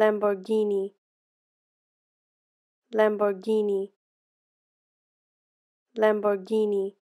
Lamborghini Lamborghini Lamborghini